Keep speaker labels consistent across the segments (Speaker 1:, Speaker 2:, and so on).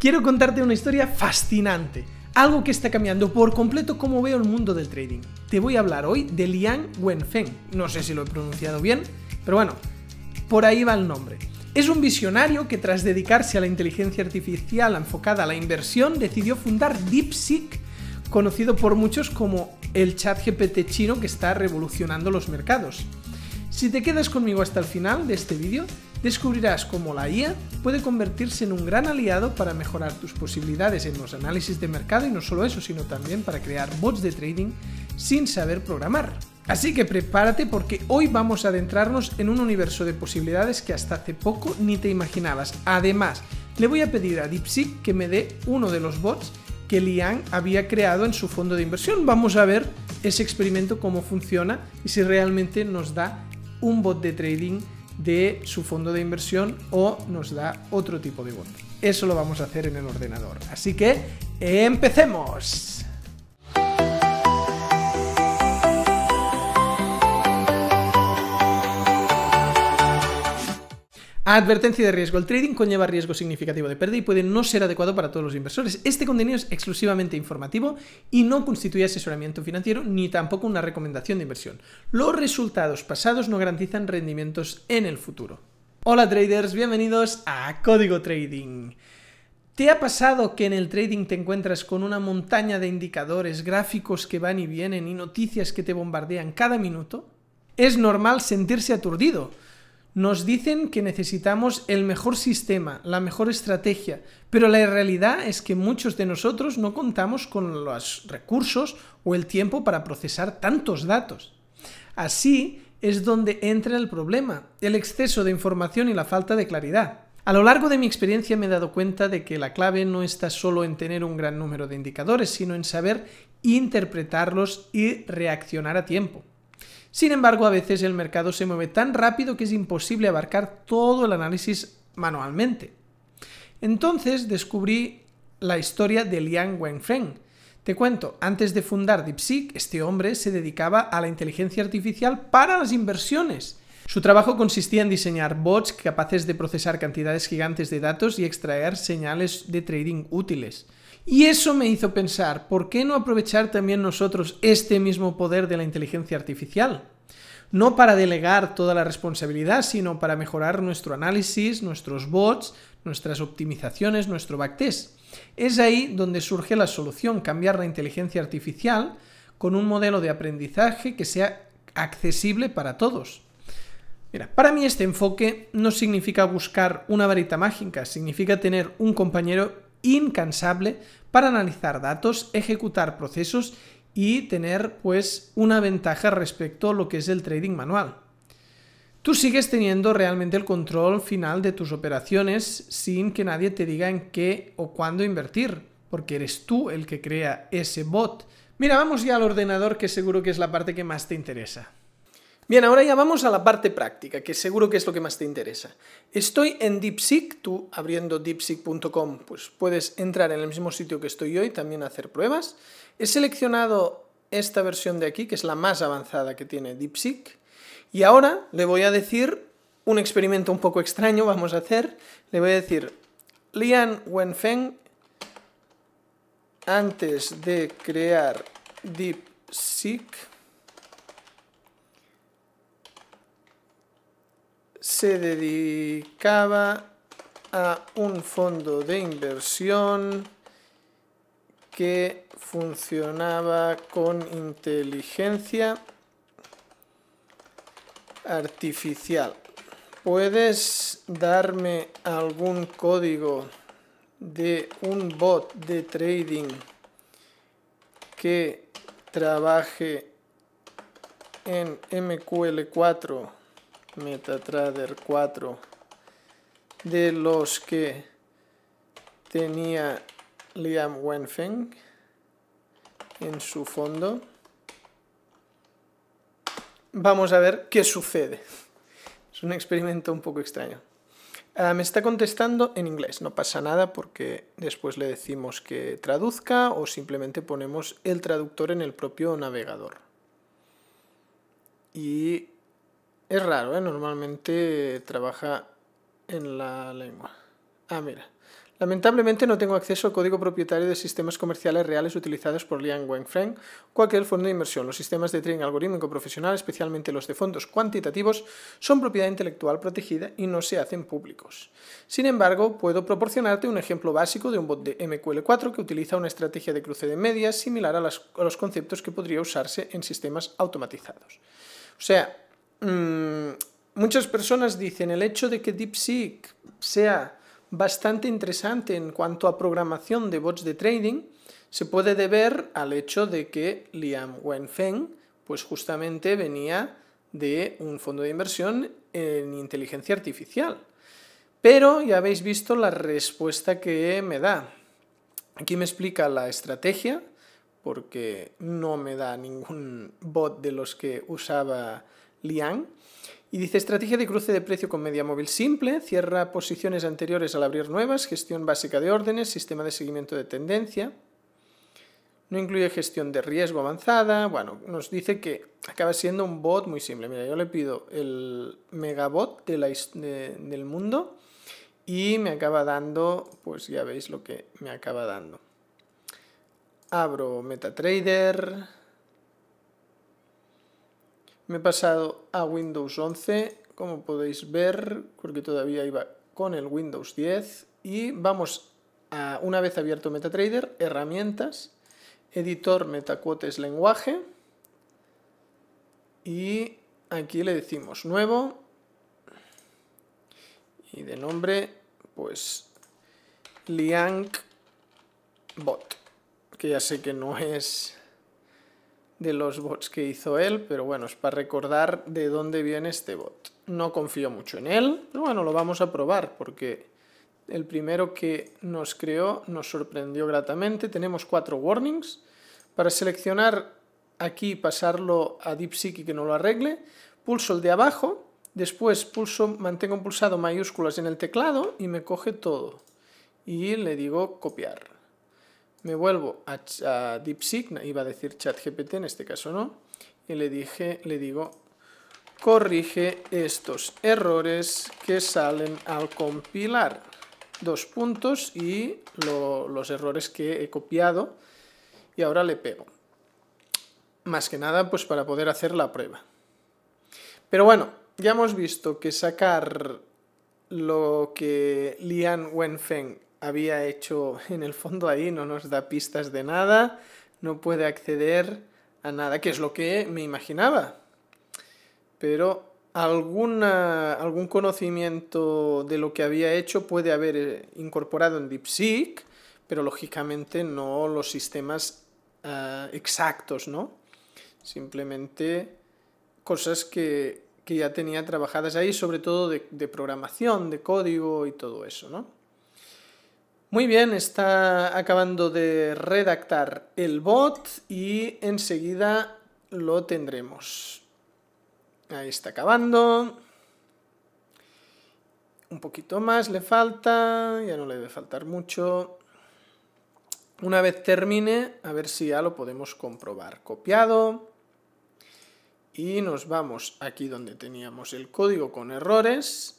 Speaker 1: quiero contarte una historia fascinante, algo que está cambiando por completo cómo veo el mundo del trading. Te voy a hablar hoy de Liang Wenfeng, no sé si lo he pronunciado bien, pero bueno, por ahí va el nombre. Es un visionario que tras dedicarse a la inteligencia artificial enfocada a la inversión, decidió fundar DeepSeek, conocido por muchos como el chat GPT chino que está revolucionando los mercados. Si te quedas conmigo hasta el final de este vídeo, descubrirás cómo la IA puede convertirse en un gran aliado para mejorar tus posibilidades en los análisis de mercado y no solo eso, sino también para crear bots de trading sin saber programar. Así que prepárate porque hoy vamos a adentrarnos en un universo de posibilidades que hasta hace poco ni te imaginabas. Además, le voy a pedir a DeepSeek que me dé uno de los bots que Liang había creado en su fondo de inversión. Vamos a ver ese experimento, cómo funciona y si realmente nos da un bot de trading de su fondo de inversión o nos da otro tipo de bono. Eso lo vamos a hacer en el ordenador. Así que, empecemos. Advertencia de riesgo. El trading conlleva riesgo significativo de pérdida y puede no ser adecuado para todos los inversores. Este contenido es exclusivamente informativo y no constituye asesoramiento financiero ni tampoco una recomendación de inversión. Los resultados pasados no garantizan rendimientos en el futuro. Hola traders, bienvenidos a Código Trading. ¿Te ha pasado que en el trading te encuentras con una montaña de indicadores, gráficos que van y vienen y noticias que te bombardean cada minuto? Es normal sentirse aturdido nos dicen que necesitamos el mejor sistema, la mejor estrategia, pero la realidad es que muchos de nosotros no contamos con los recursos o el tiempo para procesar tantos datos. Así es donde entra el problema, el exceso de información y la falta de claridad. A lo largo de mi experiencia me he dado cuenta de que la clave no está solo en tener un gran número de indicadores, sino en saber interpretarlos y reaccionar a tiempo. Sin embargo, a veces el mercado se mueve tan rápido que es imposible abarcar todo el análisis manualmente. Entonces descubrí la historia de Liang Wenfeng. Te cuento, antes de fundar DeepSeek, este hombre se dedicaba a la inteligencia artificial para las inversiones. Su trabajo consistía en diseñar bots capaces de procesar cantidades gigantes de datos y extraer señales de trading útiles. Y eso me hizo pensar, ¿por qué no aprovechar también nosotros este mismo poder de la inteligencia artificial? No para delegar toda la responsabilidad, sino para mejorar nuestro análisis, nuestros bots, nuestras optimizaciones, nuestro backtest. Es ahí donde surge la solución, cambiar la inteligencia artificial con un modelo de aprendizaje que sea accesible para todos. Mira, para mí este enfoque no significa buscar una varita mágica, significa tener un compañero incansable para analizar datos, ejecutar procesos y tener pues una ventaja respecto a lo que es el trading manual. Tú sigues teniendo realmente el control final de tus operaciones sin que nadie te diga en qué o cuándo invertir, porque eres tú el que crea ese bot. Mira, vamos ya al ordenador que seguro que es la parte que más te interesa. Bien, ahora ya vamos a la parte práctica, que seguro que es lo que más te interesa. Estoy en DeepSeek, tú abriendo deepseek.com, pues puedes entrar en el mismo sitio que estoy hoy, también hacer pruebas. He seleccionado esta versión de aquí, que es la más avanzada que tiene DeepSeek, y ahora le voy a decir un experimento un poco extraño, vamos a hacer, le voy a decir, Lian Wenfeng, antes de crear DeepSeek, se dedicaba a un fondo de inversión que funcionaba con inteligencia artificial. ¿Puedes darme algún código de un bot de trading que trabaje en MQL4 MetaTrader 4 de los que tenía Liam Wenfeng en su fondo. Vamos a ver qué sucede. Es un experimento un poco extraño. Ah, me está contestando en inglés, no pasa nada porque después le decimos que traduzca o simplemente ponemos el traductor en el propio navegador. Y es raro, ¿eh? normalmente trabaja en la lengua. Ah, mira. Lamentablemente no tengo acceso al código propietario de sistemas comerciales reales utilizados por Liang Wenfeng Cualquier fondo de inversión. Los sistemas de trading algorítmico profesional, especialmente los de fondos cuantitativos, son propiedad intelectual protegida y no se hacen públicos. Sin embargo, puedo proporcionarte un ejemplo básico de un bot de MQL4 que utiliza una estrategia de cruce de medias similar a, a los conceptos que podría usarse en sistemas automatizados. O sea, Mm, muchas personas dicen el hecho de que DeepSeek sea bastante interesante en cuanto a programación de bots de trading se puede deber al hecho de que Liam Wenfeng pues justamente venía de un fondo de inversión en inteligencia artificial. Pero ya habéis visto la respuesta que me da. Aquí me explica la estrategia, porque no me da ningún bot de los que usaba Liang. Y dice, estrategia de cruce de precio con media móvil simple, cierra posiciones anteriores al abrir nuevas, gestión básica de órdenes, sistema de seguimiento de tendencia. No incluye gestión de riesgo avanzada. Bueno, nos dice que acaba siendo un bot muy simple. Mira, yo le pido el megabot del mundo y me acaba dando, pues ya veis lo que me acaba dando. Abro MetaTrader me he pasado a Windows 11, como podéis ver, porque todavía iba con el Windows 10. Y vamos a, una vez abierto MetaTrader, herramientas, editor metacuotes lenguaje. Y aquí le decimos nuevo. Y de nombre, pues, Liang Bot. Que ya sé que no es de los bots que hizo él, pero bueno, es para recordar de dónde viene este bot. No confío mucho en él, pero bueno, lo vamos a probar porque el primero que nos creó nos sorprendió gratamente. Tenemos cuatro warnings. Para seleccionar aquí pasarlo a DeepSeek y que no lo arregle, pulso el de abajo, después pulso, mantengo pulsado mayúsculas en el teclado y me coge todo. Y le digo copiar me vuelvo a, DeepSign, iba a decir ChatGPT, en este caso no, y le, dije, le digo, corrige estos errores que salen al compilar. Dos puntos y los errores que he copiado y ahora le pego. Más que nada, pues para poder hacer la prueba. Pero bueno, ya hemos visto que sacar lo que Lian Wenfeng había hecho en el fondo ahí, no nos da pistas de nada, no puede acceder a nada, que es lo que me imaginaba. Pero alguna, algún conocimiento de lo que había hecho puede haber eh, incorporado en DeepSeek, pero lógicamente no los sistemas ah, exactos, ¿no? Simplemente cosas que, ya tenía trabajadas ahí, sobre todo de programación, de código y todo eso, ¿no? Muy bien, está acabando de redactar el bot y enseguida lo tendremos. Ahí está acabando. Un poquito más le falta, ya no le debe faltar mucho. Una vez termine, a ver si ya lo podemos comprobar. Copiado. Y nos vamos aquí donde teníamos el código con errores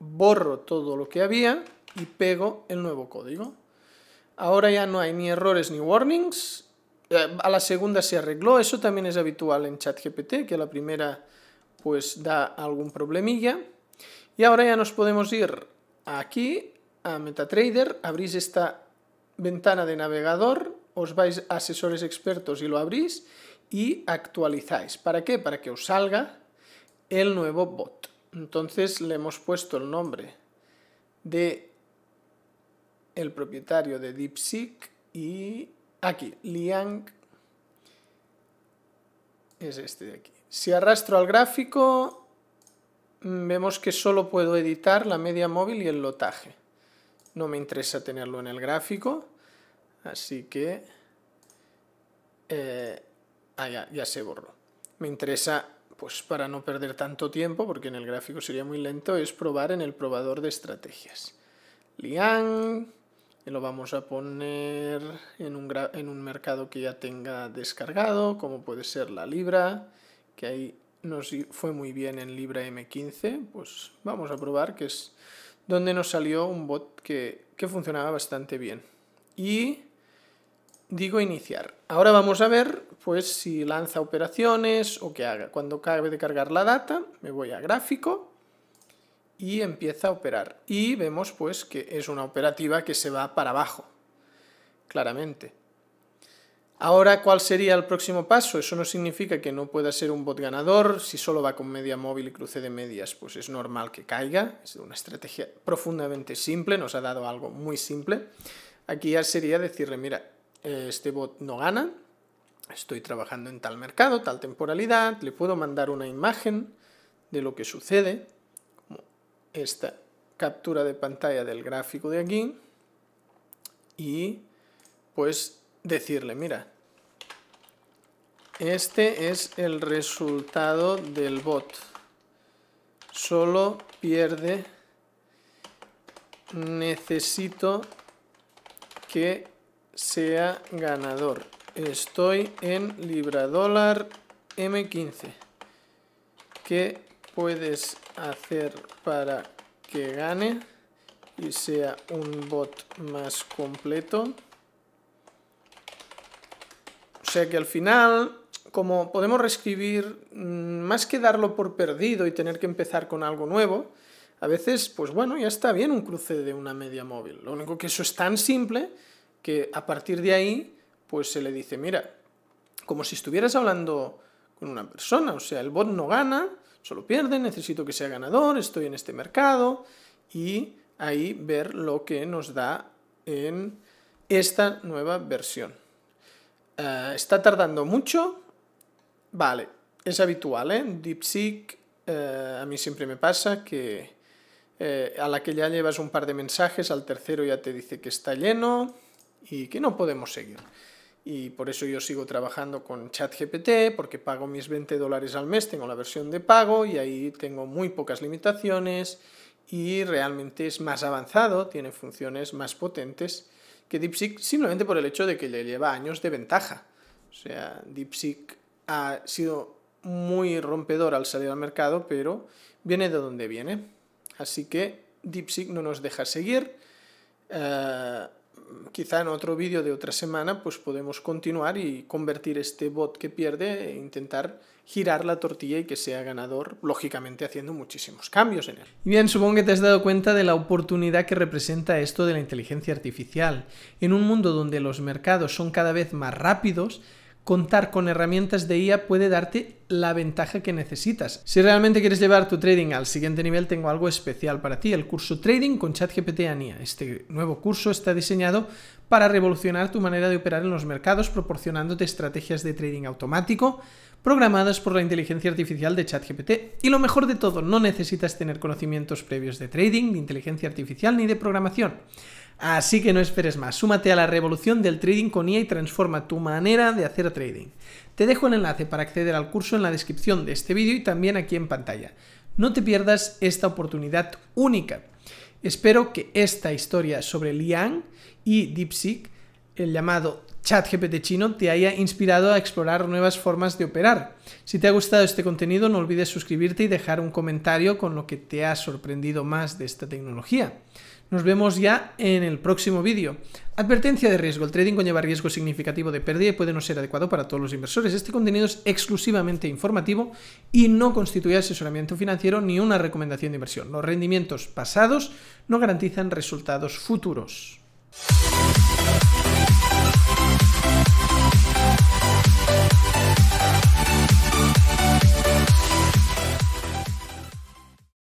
Speaker 1: borro todo lo que había y pego el nuevo código. Ahora ya no hay ni errores ni warnings. Eh, a la segunda se arregló, eso también es habitual en ChatGPT, que a la primera pues da algún problemilla. Y ahora ya nos podemos ir aquí a MetaTrader, abrís esta ventana de navegador, os vais a asesores expertos y lo abrís y actualizáis. ¿Para qué? Para que os salga el nuevo bot. Entonces le hemos puesto el nombre de el propietario de DeepSeek y aquí, Liang es este de aquí. Si arrastro al gráfico, mm, vemos que solo puedo editar la media móvil y el lotaje. No me interesa tenerlo en el gráfico, así que... Eh, ah, ya, ya se borró. Me interesa pues para no perder tanto tiempo, porque en el gráfico sería muy lento, es probar en el probador de estrategias. Liang, lo vamos a poner en un, en un mercado que ya tenga descargado, como puede ser la Libra, que ahí nos fue muy bien en Libra M15, pues vamos a probar que es donde nos salió un bot que, que funcionaba bastante bien. Y digo iniciar. Ahora vamos a ver pues si lanza operaciones o qué haga. Cuando acabe de cargar la data, me voy a gráfico y empieza a operar. Y vemos pues que es una operativa que se va para abajo, claramente. Ahora, ¿cuál sería el próximo paso? Eso no significa que no pueda ser un bot ganador. Si solo va con media móvil y cruce de medias, pues es normal que caiga. Es una estrategia profundamente simple, nos ha dado algo muy simple. Aquí ya sería decirle, mira, este bot no gana, estoy trabajando en tal mercado, tal temporalidad, le puedo mandar una imagen de lo que sucede, como esta captura de pantalla del gráfico de aquí, y pues decirle, mira, este es el resultado del bot, solo pierde, necesito que sea ganador. Estoy en libra M15. ¿Qué puedes hacer para que gane y sea un bot más completo? O sea que al final, como podemos reescribir, mm, más que darlo por perdido y tener que empezar con algo nuevo, a veces, pues bueno, ya está bien un cruce de una media móvil. Lo único que eso es tan simple que a partir de ahí, pues se le dice, mira, como si estuvieras hablando con una persona, o sea, el bot no gana, solo pierde, necesito que sea ganador, estoy en este mercado y ahí ver lo que nos da en esta nueva versión. Eh, ¿Está tardando mucho? Vale, es habitual, ¿eh? DeepSeek, eh, a mí siempre me pasa que eh, a la que ya llevas un par de mensajes, al tercero ya te dice que está lleno, y que no podemos seguir. Y por eso yo sigo trabajando con ChatGPT, porque pago mis 20 dólares al mes, tengo la versión de pago y ahí tengo muy pocas limitaciones y realmente es más avanzado, tiene funciones más potentes que DeepSeek simplemente por el hecho de que le lleva años de ventaja. O sea, DeepSeek ha sido muy rompedor al salir al mercado, pero viene de donde viene. Así que DeepSeek no nos deja seguir. Eh, quizá en otro vídeo de otra semana pues podemos continuar y convertir este bot que pierde e intentar girar la tortilla y que sea ganador, lógicamente haciendo muchísimos cambios en él. Bien, supongo que te has dado cuenta de la oportunidad que representa esto de la inteligencia artificial. En un mundo donde los mercados son cada vez más rápidos, contar con herramientas de IA puede darte la ventaja que necesitas. Si realmente quieres llevar tu trading al siguiente nivel, tengo algo especial para ti, el curso Trading con ChatGPT IA. Este nuevo curso está diseñado para revolucionar tu manera de operar en los mercados, proporcionándote estrategias de trading automático programadas por la inteligencia artificial de ChatGPT. Y lo mejor de todo, no necesitas tener conocimientos previos de trading, de inteligencia artificial ni de programación. Así que no esperes más, súmate a la revolución del trading con IA e y transforma tu manera de hacer trading. Te dejo el enlace para acceder al curso en la descripción de este vídeo y también aquí en pantalla. No te pierdas esta oportunidad única. Espero que esta historia sobre Liang y DeepSeek, el llamado ChatGPT chino, te haya inspirado a explorar nuevas formas de operar. Si te ha gustado este contenido, no olvides suscribirte y dejar un comentario con lo que te ha sorprendido más de esta tecnología. Nos vemos ya en el próximo vídeo. Advertencia de riesgo. El trading conlleva riesgo significativo de pérdida y puede no ser adecuado para todos los inversores. Este contenido es exclusivamente informativo y no constituye asesoramiento financiero ni una recomendación de inversión. Los rendimientos pasados no garantizan resultados futuros.